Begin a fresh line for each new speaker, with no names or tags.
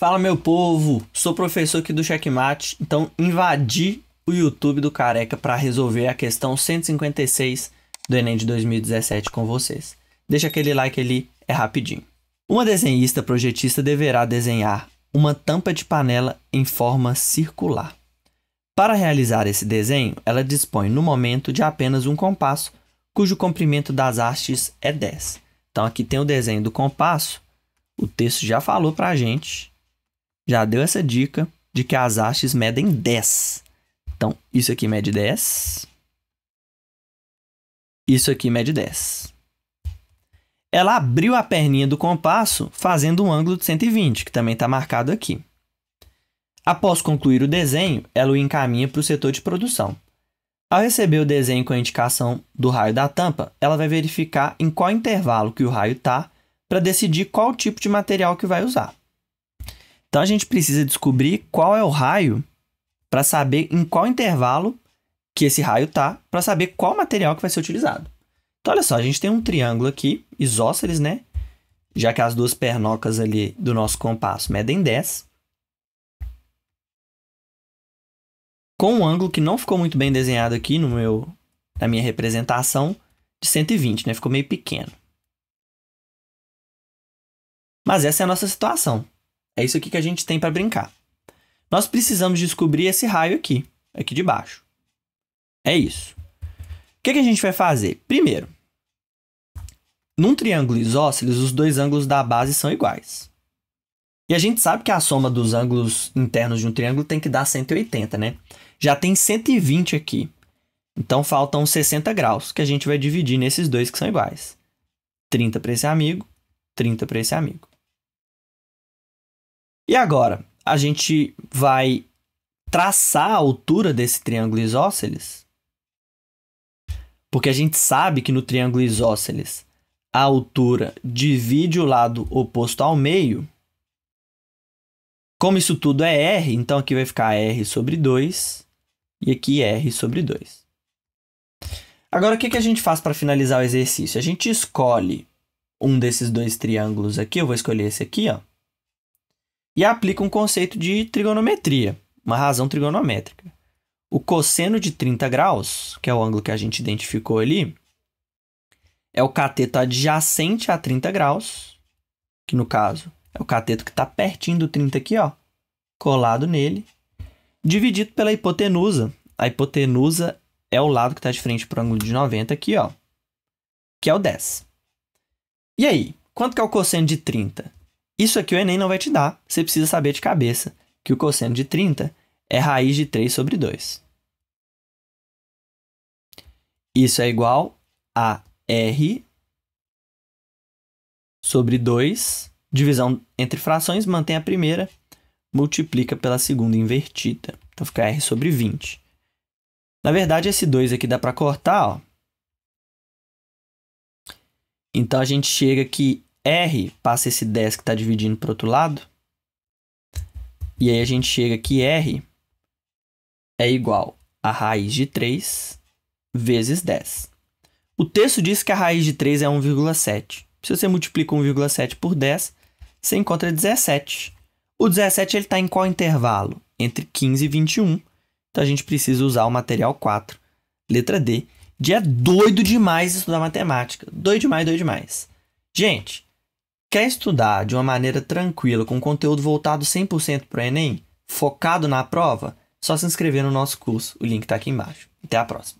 Fala meu povo, sou professor aqui do Checkmate, então invadi o YouTube do Careca para resolver a questão 156 do Enem de 2017 com vocês. Deixa aquele like ali, é rapidinho. Uma desenhista projetista deverá desenhar uma tampa de panela em forma circular. Para realizar esse desenho, ela dispõe no momento de apenas um compasso, cujo comprimento das hastes é 10. Então aqui tem o desenho do compasso, o texto já falou para a gente já deu essa dica de que as hastes medem 10. Então, isso aqui mede 10. Isso aqui mede 10. Ela abriu a perninha do compasso fazendo um ângulo de 120, que também está marcado aqui. Após concluir o desenho, ela o encaminha para o setor de produção. Ao receber o desenho com a indicação do raio da tampa, ela vai verificar em qual intervalo que o raio está para decidir qual tipo de material que vai usar. Então a gente precisa descobrir qual é o raio para saber em qual intervalo que esse raio está para saber qual material que vai ser utilizado. Então olha só, a gente tem um triângulo aqui, isósceles, né? Já que as duas pernocas ali do nosso compasso medem 10. Com um ângulo que não ficou muito bem desenhado aqui no meu, na minha representação, de 120, né? Ficou meio pequeno. Mas essa é a nossa situação. É isso aqui que a gente tem para brincar. Nós precisamos descobrir esse raio aqui, aqui de baixo. É isso. O que, que a gente vai fazer? Primeiro, num triângulo isósceles, os dois ângulos da base são iguais. E a gente sabe que a soma dos ângulos internos de um triângulo tem que dar 180, né? Já tem 120 aqui. Então faltam 60 graus, que a gente vai dividir nesses dois que são iguais. 30 para esse amigo, 30 para esse amigo. E agora, a gente vai traçar a altura desse triângulo isósceles? Porque a gente sabe que no triângulo isósceles a altura divide o lado oposto ao meio. Como isso tudo é R, então aqui vai ficar R sobre 2 e aqui R sobre 2. Agora, o que, que a gente faz para finalizar o exercício? A gente escolhe um desses dois triângulos aqui, eu vou escolher esse aqui, ó e aplica um conceito de trigonometria, uma razão trigonométrica. O cosseno de 30 graus, que é o ângulo que a gente identificou ali, é o cateto adjacente a 30 graus, que no caso é o cateto que está pertinho do 30 aqui, ó, colado nele, dividido pela hipotenusa. A hipotenusa é o lado que está de frente para o ângulo de 90 aqui, ó, que é o 10. E aí, quanto que é o cosseno de 30? Isso aqui o Enem não vai te dar, você precisa saber de cabeça que o cosseno de 30 é raiz de 3 sobre 2. Isso é igual a R sobre 2, divisão entre frações, mantém a primeira, multiplica pela segunda invertida. Então fica R sobre 20. Na verdade, esse 2 aqui dá para cortar. Ó. Então a gente chega que R passa esse 10 que está dividindo para o outro lado. E aí a gente chega que R é igual a raiz de 3 vezes 10. O texto diz que a raiz de 3 é 1,7. Se você multiplica 1,7 por 10, você encontra 17. O 17 está em qual intervalo? Entre 15 e 21. Então a gente precisa usar o material 4, letra D. Dia é doido demais estudar matemática. Doido demais, doido demais. Gente, Quer estudar de uma maneira tranquila, com conteúdo voltado 100% para o Enem, focado na prova? Só se inscrever no nosso curso, o link está aqui embaixo. Até a próxima!